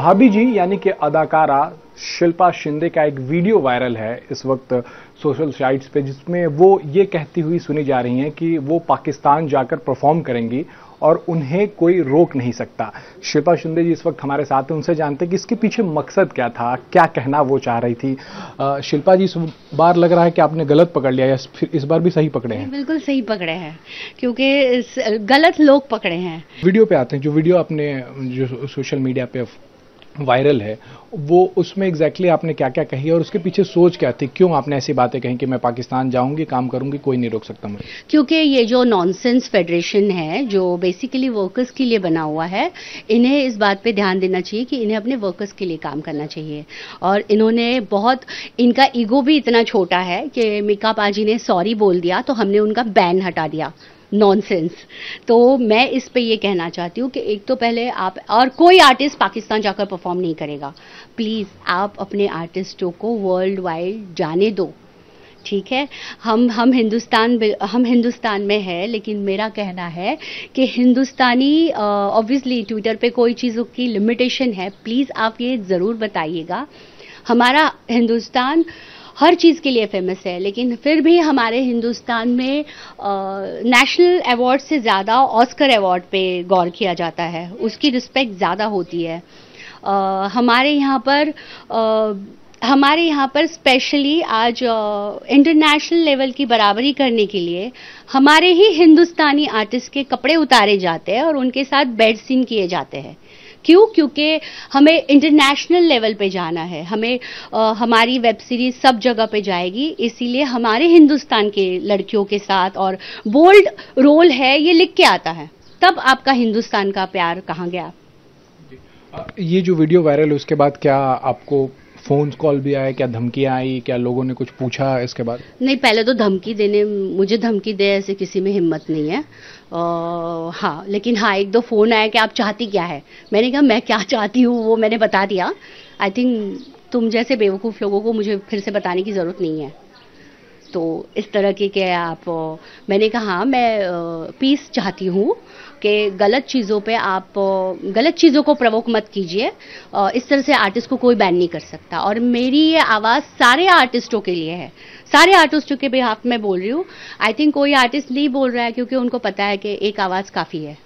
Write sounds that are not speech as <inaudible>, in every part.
भाभी जी यानी कि अदाकारा शिल्पा शिंदे का एक वीडियो वायरल है इस वक्त सोशल साइट्स पे जिसमें वो ये कहती हुई सुनी जा रही हैं कि वो पाकिस्तान जाकर परफॉर्म करेंगी और उन्हें कोई रोक नहीं सकता शिल्पा शिंदे जी इस वक्त हमारे साथ हैं उनसे जानते हैं कि इसके पीछे मकसद क्या था क्या कहना वो चाह रही थी आ, शिल्पा जी इस बार लग रहा है कि आपने गलत पकड़ लिया या फिर इस बार भी सही पकड़े हैं बिल्कुल सही पकड़े हैं क्योंकि गलत लोग पकड़े हैं वीडियो पे आते हैं जो वीडियो आपने जो सोशल मीडिया पे वायरल है वो उसमें एग्जैक्टली exactly आपने क्या क्या कही और उसके पीछे सोच क्या थी क्यों आपने ऐसी बातें कही कि मैं पाकिस्तान जाऊंगी काम करूंगी कोई नहीं रोक सकता मुझे क्योंकि ये जो नॉनसेंस फेडरेशन है जो बेसिकली वर्कर्स के लिए बना हुआ है इन्हें इस बात पे ध्यान देना चाहिए कि इन्हें अपने वर्कर्स के लिए काम करना चाहिए और इन्होंने बहुत इनका ईगो भी इतना छोटा है कि मिका पाजी ने सॉरी बोल दिया तो हमने उनका बैन हटा दिया नॉनसेंस तो मैं इस पे ये कहना चाहती हूँ कि एक तो पहले आप और कोई आर्टिस्ट पाकिस्तान जाकर परफॉर्म नहीं करेगा प्लीज़ आप अपने आर्टिस्टों को वर्ल्ड वाइड जाने दो ठीक है हम हम हिंदुस्तान हम हिंदुस्तान में है लेकिन मेरा कहना है कि हिंदुस्तानी ऑब्वियसली ट्विटर पे कोई चीज़ों की लिमिटेशन है प्लीज़ आप ये ज़रूर बताइएगा हमारा हिंदुस्तान आ, हर चीज़ के लिए फेमस है लेकिन फिर भी हमारे हिंदुस्तान में नेशनल अवार्ड से ज़्यादा ऑस्कर अवार्ड पे गौर किया जाता है उसकी रिस्पेक्ट ज़्यादा होती है आ, हमारे यहाँ पर आ, हमारे यहाँ पर स्पेशली आज इंटरनेशनल लेवल की बराबरी करने के लिए हमारे ही हिंदुस्तानी आर्टिस्ट के कपड़े उतारे जाते हैं और उनके साथ बेड सीन किए जाते हैं क्यों क्योंकि हमें इंटरनेशनल लेवल पे जाना है हमें आ, हमारी वेब सीरीज सब जगह पे जाएगी इसीलिए हमारे हिंदुस्तान के लड़कियों के साथ और बोल्ड रोल है ये लिख के आता है तब आपका हिंदुस्तान का प्यार कहाँ गया ये जो वीडियो वायरल उसके बाद क्या आपको फोन कॉल भी आए क्या धमकी आई क्या लोगों ने कुछ पूछा इसके बाद नहीं पहले तो धमकी देने मुझे धमकी दे ऐसे किसी में हिम्मत नहीं है हाँ लेकिन हाँ एक दो फ़ोन आया कि आप चाहती क्या है मैंने कहा मैं क्या चाहती हूँ वो मैंने बता दिया आई थिंक तुम जैसे बेवकूफ़ लोगों को मुझे फिर से बताने की ज़रूरत नहीं है तो इस तरह के क्या आप मैंने कहा हाँ मैं पीस चाहती हूँ के गलत चीज़ों पे आप गलत चीज़ों को प्रवोक मत कीजिए इस तरह से आर्टिस्ट को कोई बैन नहीं कर सकता और मेरी ये आवाज़ सारे आर्टिस्टों के लिए है सारे आर्टिस्टों के बिहाफ में बोल रही हूँ आई थिंक कोई आर्टिस्ट नहीं बोल रहा है क्योंकि उनको पता है कि एक आवाज़ काफ़ी है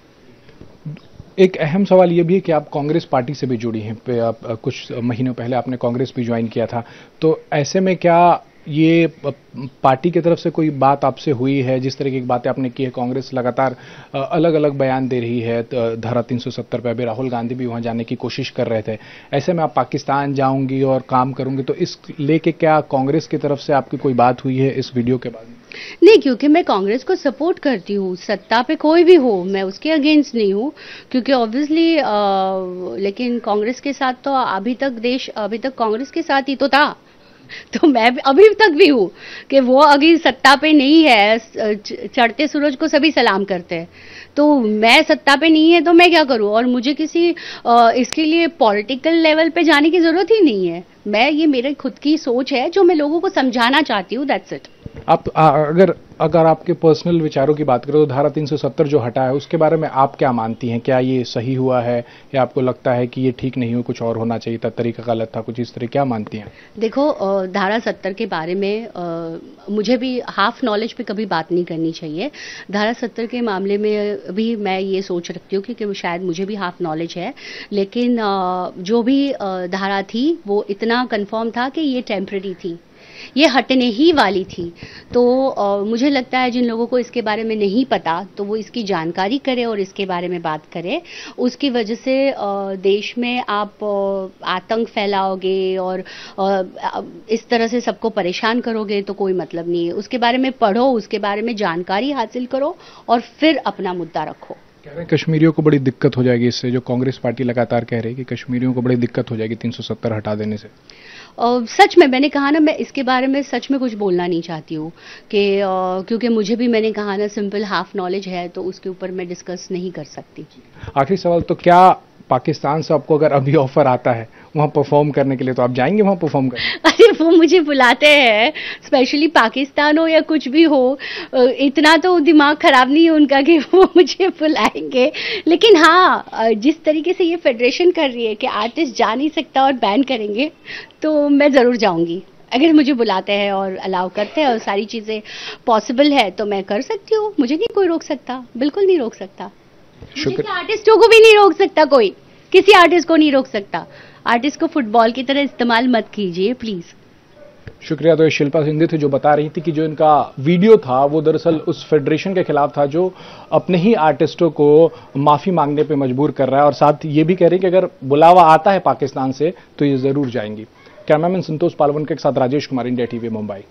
एक अहम सवाल ये भी है कि आप कांग्रेस पार्टी से भी जुड़ी हैं आप कुछ महीनों पहले आपने कांग्रेस भी ज्वाइन किया था तो ऐसे में क्या ये पार्टी की तरफ से कोई बात आपसे हुई है जिस तरह की बातें आपने की है कांग्रेस लगातार अलग अलग बयान दे रही है धारा 370 पे अभी राहुल गांधी भी वहां जाने की कोशिश कर रहे थे ऐसे में आप पाकिस्तान जाऊंगी और काम करूंगी तो इस लेके क्या कांग्रेस की तरफ से आपकी कोई बात हुई है इस वीडियो के बाद नहीं क्योंकि मैं कांग्रेस को सपोर्ट करती हूँ सत्ता पे कोई भी हो मैं उसके अगेंस्ट नहीं हूँ क्योंकि ऑब्वियसली लेकिन कांग्रेस के साथ तो अभी तक देश अभी तक कांग्रेस के साथ ही तो था <laughs> तो मैं अभी तक भी हूँ कि वो अभी सत्ता पे नहीं है चढ़ते सूरज को सभी सलाम करते हैं तो मैं सत्ता पे नहीं है तो मैं क्या करूँ और मुझे किसी इसके लिए पॉलिटिकल लेवल पे जाने की ज़रूरत ही नहीं है मैं ये मेरे खुद की सोच है जो मैं लोगों को समझाना चाहती हूँ दैट्स इट आप आ, अगर अगर आपके पर्सनल विचारों की बात करें तो धारा 370 जो हटा है उसके बारे में आप क्या मानती हैं क्या ये सही हुआ है या आपको लगता है कि ये ठीक नहीं हुआ कुछ और होना चाहिए था तरीका गलत था कुछ इस तरह क्या मानती हैं देखो धारा 70 के बारे में आ, मुझे भी हाफ नॉलेज पे कभी बात नहीं करनी चाहिए धारा सत्तर के मामले में भी मैं ये सोच रखती हूँ क्योंकि शायद मुझे भी हाफ नॉलेज है लेकिन आ, जो भी धारा थी वो इतना कन्फर्म था कि ये टेम्प्रेरी थी ये हटने ही वाली थी तो आ, मुझे लगता है जिन लोगों को इसके बारे में नहीं पता तो वो इसकी जानकारी करें और इसके बारे में बात करें उसकी वजह से देश में आप आतंक फैलाओगे और इस तरह से सबको परेशान करोगे तो कोई मतलब नहीं है उसके बारे में पढ़ो उसके बारे में जानकारी हासिल करो और फिर अपना मुद्दा रखो कह रहे हैं कश्मीरियों को बड़ी दिक्कत हो जाएगी इससे जो कांग्रेस पार्टी लगातार कह रही है कि कश्मीरियों को बड़ी दिक्कत हो जाएगी 370 हटा देने से सच में मैंने कहा ना मैं इसके बारे में सच में कुछ बोलना नहीं चाहती हूँ कि क्योंकि मुझे भी मैंने कहा ना सिंपल हाफ नॉलेज है तो उसके ऊपर मैं डिस्कस नहीं कर सकती आखिरी सवाल तो क्या पाकिस्तान से आपको अगर अभी ऑफर आता है वहाँ परफॉर्म करने के लिए तो आप जाएंगे वहाँ परफॉर्म करने <laughs> अरे वो मुझे बुलाते हैं स्पेशली पाकिस्तान हो या कुछ भी हो इतना तो दिमाग खराब नहीं है उनका कि वो <laughs> मुझे बुलाएंगे लेकिन हाँ जिस तरीके से ये फेडरेशन कर रही है कि आर्टिस्ट जा नहीं सकता और बैन करेंगे तो मैं ज़रूर जाऊँगी अगर मुझे बुलाते हैं और अलाउ करते हैं और सारी चीज़ें पॉसिबल है तो मैं कर सकती हूँ मुझे नहीं कोई रोक सकता बिल्कुल नहीं रोक सकता आर्टिस्टों को भी नहीं रोक सकता कोई किसी आर्टिस्ट को नहीं रोक सकता आर्टिस्ट को फुटबॉल की तरह इस्तेमाल मत कीजिए प्लीज शुक्रिया तो ये शिल्पा सिंधी थे जो बता रही थी कि जो इनका वीडियो था वो दरअसल उस फेडरेशन के खिलाफ था जो अपने ही आर्टिस्टों को माफ़ी मांगने पे मजबूर कर रहा है और साथ ये भी कह रही कि अगर बुलावा आता है पाकिस्तान से तो ये ज़रूर जाएंगी कैमरामैन संतोष पालवन के साथ राजेश कुमार इंडिया टीवी मुंबई